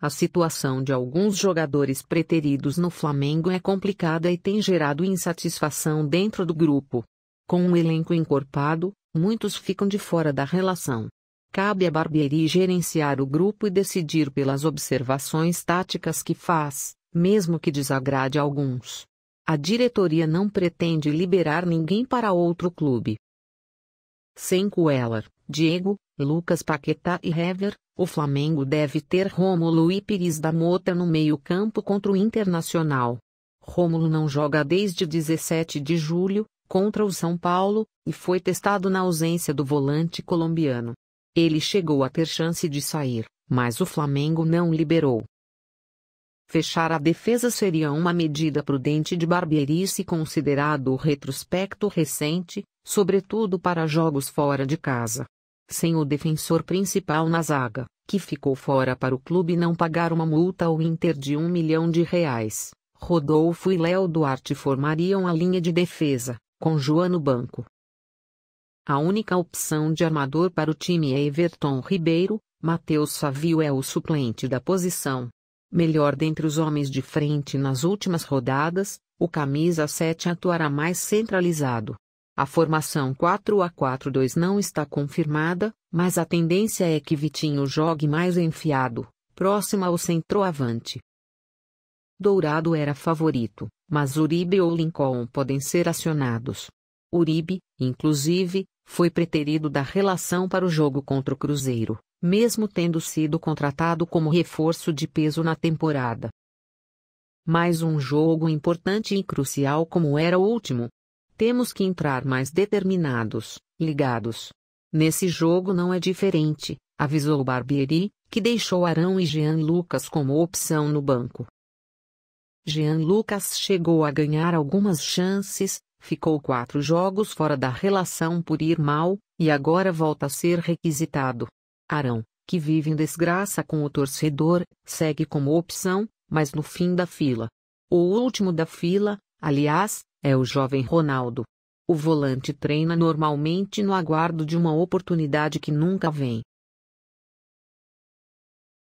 A situação de alguns jogadores preteridos no Flamengo é complicada e tem gerado insatisfação dentro do grupo. Com um elenco encorpado, muitos ficam de fora da relação. Cabe a Barbieri gerenciar o grupo e decidir pelas observações táticas que faz, mesmo que desagrade alguns. A diretoria não pretende liberar ninguém para outro clube. Sem Cuellar, Diego, Lucas Paquetá e Hever, o Flamengo deve ter Rômulo e Pires da Mota no meio-campo contra o Internacional. Rômulo não joga desde 17 de julho, contra o São Paulo, e foi testado na ausência do volante colombiano. Ele chegou a ter chance de sair, mas o Flamengo não liberou. Fechar a defesa seria uma medida prudente de Barbieri se considerado o retrospecto recente, sobretudo para jogos fora de casa sem o defensor principal na zaga, que ficou fora para o clube não pagar uma multa ao Inter de um milhão de reais. Rodolfo e Léo Duarte formariam a linha de defesa, com João no banco. A única opção de armador para o time é Everton Ribeiro, Matheus Savio é o suplente da posição. Melhor dentre os homens de frente nas últimas rodadas, o camisa 7 atuará mais centralizado, a formação 4 a 4 2 não está confirmada, mas a tendência é que Vitinho jogue mais enfiado, próximo ao centroavante. Dourado era favorito, mas Uribe ou Lincoln podem ser acionados. Uribe, inclusive, foi preterido da relação para o jogo contra o Cruzeiro, mesmo tendo sido contratado como reforço de peso na temporada. Mais um jogo importante e crucial como era o último, temos que entrar mais determinados, ligados. Nesse jogo não é diferente, avisou Barbieri, que deixou Arão e Jean Lucas como opção no banco. Jean Lucas chegou a ganhar algumas chances, ficou quatro jogos fora da relação por ir mal, e agora volta a ser requisitado. Arão, que vive em desgraça com o torcedor, segue como opção, mas no fim da fila. O último da fila, aliás, é o jovem Ronaldo. O volante treina normalmente no aguardo de uma oportunidade que nunca vem.